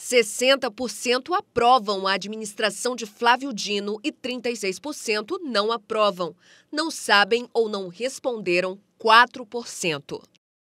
60% aprovam a administração de Flávio Dino e 36% não aprovam. Não sabem ou não responderam 4%.